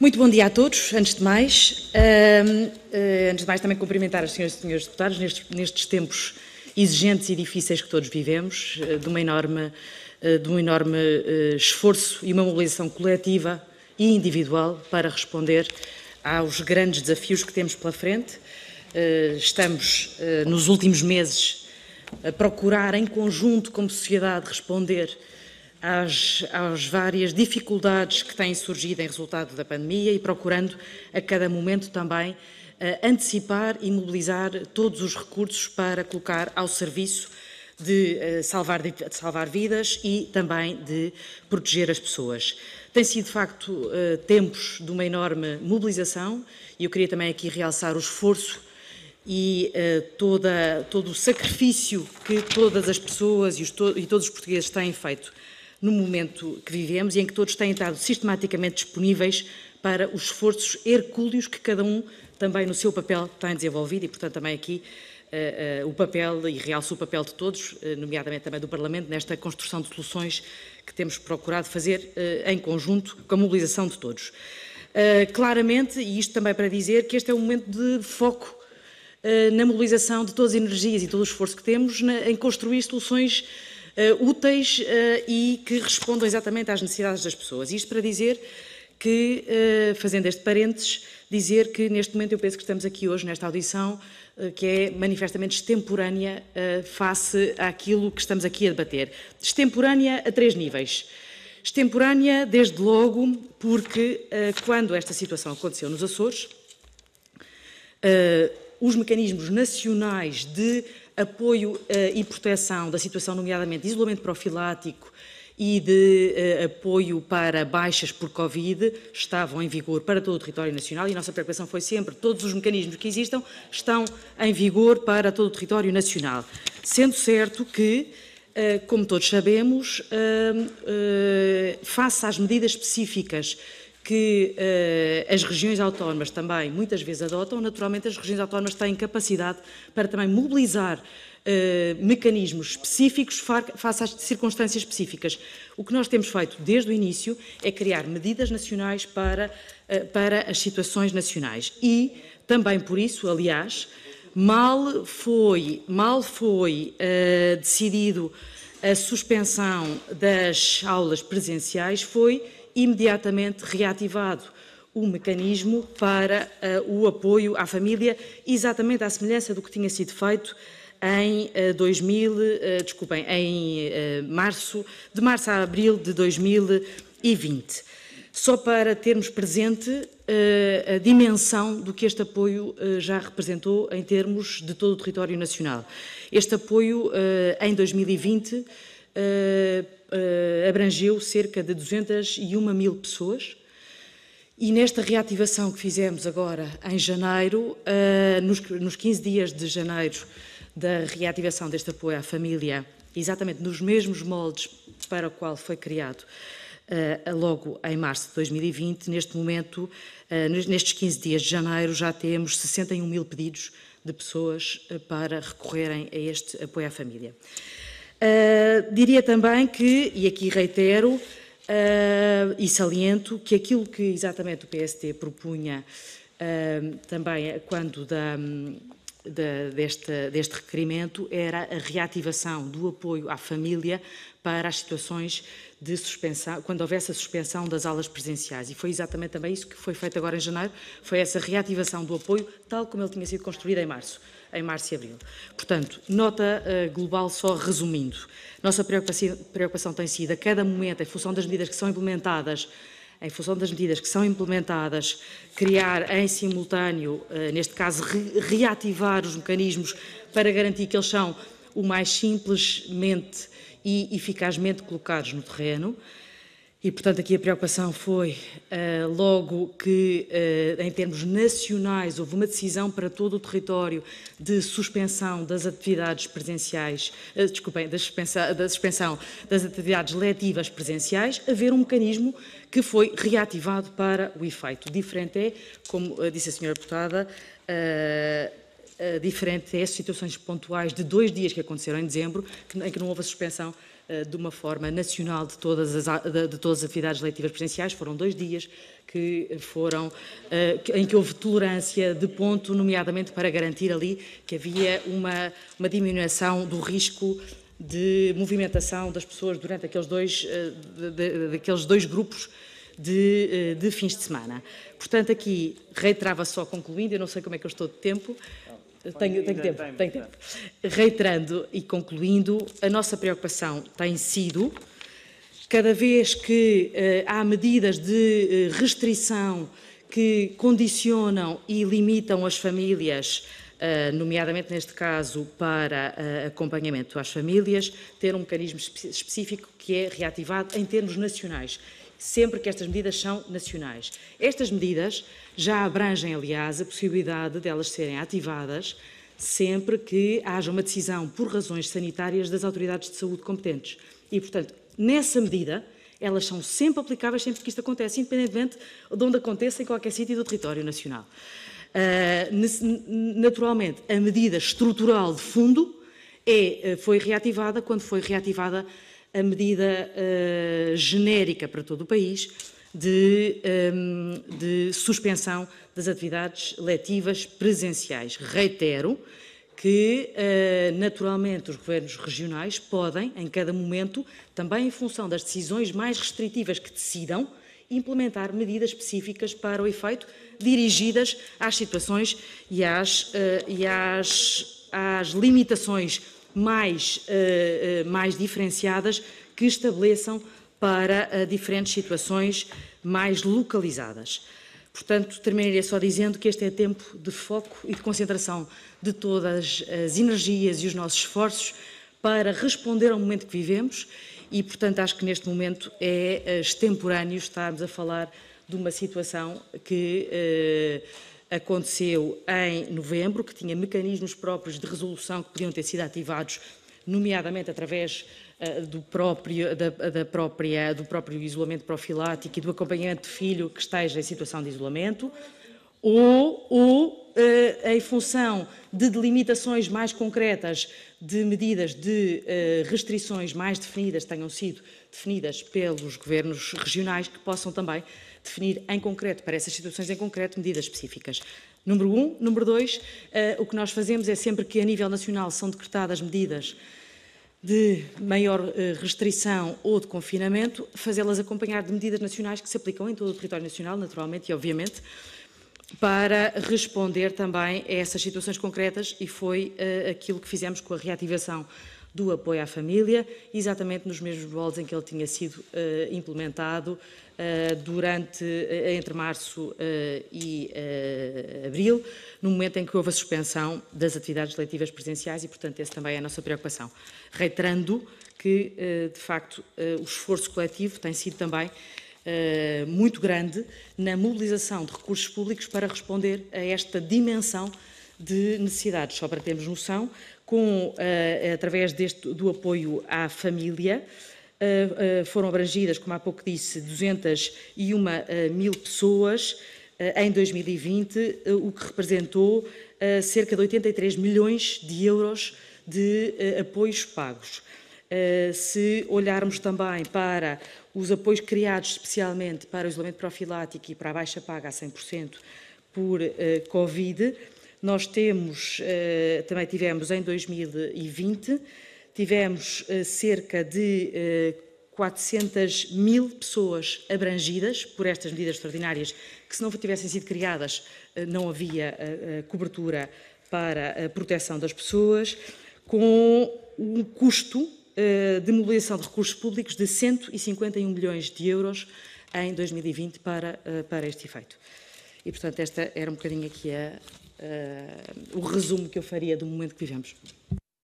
Muito bom dia a todos. Antes de mais, uh, uh, antes de mais também cumprimentar as senhoras e senhores deputados nestes, nestes tempos exigentes e difíceis que todos vivemos, uh, de, uma enorme, eh, de um enorme esforço e uma mobilização coletiva e individual para responder aos grandes desafios que temos pela frente. Estamos, nos últimos meses, a procurar em conjunto como sociedade responder às, às, várias dificuldades que têm surgido em resultado da pandemia e procurando a cada momento também eh, antecipar e mobilizar todos os recursos para colocar ao serviço de eh, salvar, de salvar vidas e também de proteger as pessoas. Tem sido, de facto, eh, tempos de uma enorme mobilização e eu queria também aqui realçar o esforço e toda, todo o sacrifício que todas as pessoas e, os, e todos os portugueses têm feito no momento que vivemos e em que todos têm estado sistematicamente disponíveis para os esforços hercúleos que cada um também no seu papel tem desenvolvido e, portanto, também aqui uh, uh, o papel e realço o papel de todos, uh, nomeadamente também do Parlamento, nesta construção de soluções que temos procurado fazer em conjunto com a mobilização de todos. claramente, e isto também para dizer que este é um momento de foco na mobilização de todas as energias e todo o esforço que temos na, em construir soluções uh, úteis uh, e que respondam exatamente às necessidades das pessoas. Isto para dizer que, uh, fazendo este parênteses, dizer que neste momento eu penso que estamos aqui hoje nesta audição que é manifestamente extemporânea face àquilo que estamos aqui a debater. Extemporânea a três níveis. Extemporânea, desde logo, porque quando esta situação aconteceu nos Açores, os mecanismos nacionais de apoio eh, e proteção da situação, nomeadamente de isolamento profilático e de uh, apoio para baixas por Covid estavam em vigor para todo o território nacional e a nossa preocupação foi sempre todos os mecanismos que existam estão em vigor para todo o território nacional. Sendo certo que, uh, como todos sabemos, uh, face às medidas específicas que uh, as regiões autónomas também muitas vezes adotam, naturalmente as regiões autónomas têm capacidade para também mobilizar uh, mecanismos específicos face às circunstâncias específicas. O que nós temos feito desde o início é criar medidas nacionais para, uh, para as situações nacionais e também por isso, aliás, mal foi, mal foi decidido a suspensão das aulas presenciais foi imediatamente reativado o mecanismo para uh, o apoio à família, exatamente à semelhança do que tinha sido feito em uh, 2000, uh, desculpem, em eh, março, de março a abril de 2020. Só para termos presente eh, a dimensão do que este apoio já representou em termos de todo o território nacional. Este apoio em 2020 uh, eh, abrangeu cerca de 201 mil pessoas. E nesta reativação que fizemos agora em janeiro, uh, nos, nos 15 dias de janeiro da reativação deste apoio à família, exatamente nos mesmos moldes para o qual foi criado uh, logo em março de 2020, neste momento, uh, nestes 15 dias de janeiro, já temos 61 mil pedidos de pessoas para recorrerem a este apoio à família. Ah, diria também que, e aqui reitero uh, e saliento, que aquilo que exatamente o PST propunha uh, também quando da, de, deste, deste requerimento era a reativação do apoio à família para as situações de suspensão, quando houvesse a suspensão das aulas presenciais. E foi exatamente também isso que foi feito agora em janeiro, foi essa reativação do apoio, tal como ele tinha sido construído em março, em março e abril. Portanto, nota uh, global só resumindo. Nossa preocupação, preocupação tem sido, a cada momento, em função das medidas que são implementadas, em função das medidas que são implementadas, criar em simultâneo, eh, neste caso, reativar os mecanismos para garantir que eles são o mais simplesmente e eficazmente colocados no terreno. E, portanto, aqui a preocupação foi uh, logo que, uh, em termos nacionais, houve uma decisão para todo o território de suspensão das atividades presenciais, uh, desculpem, da, da suspensão das atividades letivas presenciais, haver um mecanismo que foi reativado para o efeito. Diferente é, como disse a senhora deputada, diferente é situações pontuais de dois dias que aconteceram em dezembro, em que não houve a suspensão eh, de uma forma nacional de todas as, de todas as atividades letivas presenciais. Foram dois dias que foram, eh, em que houve tolerância de ponto, nomeadamente para garantir ali que havia uma, uma diminuição do risco de movimentação das pessoas durante aqueles dois, eh, daqueles dois grupos de, de fins de semana. Portanto, aqui reiterava só concluindo, eu não sei como é que eu estou de tempo, tenho, tenho tempo, tenho tempo. Reiterando e concluindo, a nossa preocupação tem sido, cada vez que eh, há medidas de eh, restrição que condicionam e limitam as famílias, eh, nomeadamente neste caso para acompanhamento às famílias, ter um mecanismo específico que é reativado em termos nacionais sempre que estas medidas são nacionais. Estas medidas já abrangem, aliás, a possibilidade delas serem ativadas sempre que haja uma decisão por razões sanitárias das autoridades de saúde competentes. E, portanto, nessa medida, elas são sempre aplicáveis sempre que isto acontece, independentemente de onde aconteça, em qualquer sítio do território nacional. Uh, naturalmente, a medida estrutural de fundo é, eh, foi reativada quando foi reativada a medida uh, genérica para todo o país de, um, ehm, de, suspensão das atividades letivas presenciais. Reitero que, uh, naturalmente, os governos regionais podem, em cada momento, também em função das decisões mais restritivas que decidam, implementar medidas específicas para o efeito, dirigidas às situações e às, uh, e às, às limitações mais, uh, mais diferenciadas que estabeleçam para eh, diferentes situações mais localizadas. Portanto, terminaria só dizendo que este é tempo de foco e de concentração de todas as energias e os nossos esforços para responder ao momento que vivemos e, portanto, acho que neste momento é extemporâneo estarmos a falar de uma situação que eh, aconteceu em novembro, que tinha mecanismos próprios de resolução que podiam ter sido ativados, nomeadamente através eh, do próprio, da, da, própria, do próprio isolamento profilático e do acompanhamento de filho que esteja em situação de isolamento ou, ou eh, em função de delimitações mais concretas, de medidas de eh, restrições mais definidas, tenham sido definidas pelos governos regionais, que possam também definir em concreto, para essas situações em concreto, medidas específicas. Número um. Número dois, eh, o que nós fazemos é sempre que a nível nacional são decretadas medidas de maior restrição ou de confinamento, fazê-las acompanhar de medidas nacionais que se aplicam em todo o território nacional, naturalmente e obviamente, para responder também a essas situações concretas e foi uh, aquilo que fizemos com a reativação do apoio à família, exatamente nos mesmos moldes em que ele tinha sido uh, implementado uh, durante, uh, entre março e abril, no momento em que houve a suspensão das atividades letivas presenciais e, portanto, essa também é a nossa preocupação. Reiterando que, de facto, o esforço coletivo tem sido também eh, muito grande na mobilização de recursos públicos para responder a esta dimensão de necessidades. Só para termos noção, com, uh, através deste, do apoio à família, uh, foram abrangidas, como há pouco disse, 201 mil pessoas em 2020, o que representou cerca de 83 milhões de euros de apoios pagos. Eh, se olharmos também para os apoios criados especialmente para o isolamento profilático e para a baixa paga a 100% por eh, Covid, nós temos, eh, também tivemos em 2020, tivemos cerca de 400 mil pessoas abrangidas por estas medidas extraordinárias, que se não tivessem sido criadas, não havia cobertura para a proteção das pessoas, com um custo de eh, demolição de recursos públicos de 151 milhões de euros em 2020 para, uh, para este efeito. E, portanto, esta era um bocadinho aqui a, uh, o resumo que eu faria do momento que vivemos.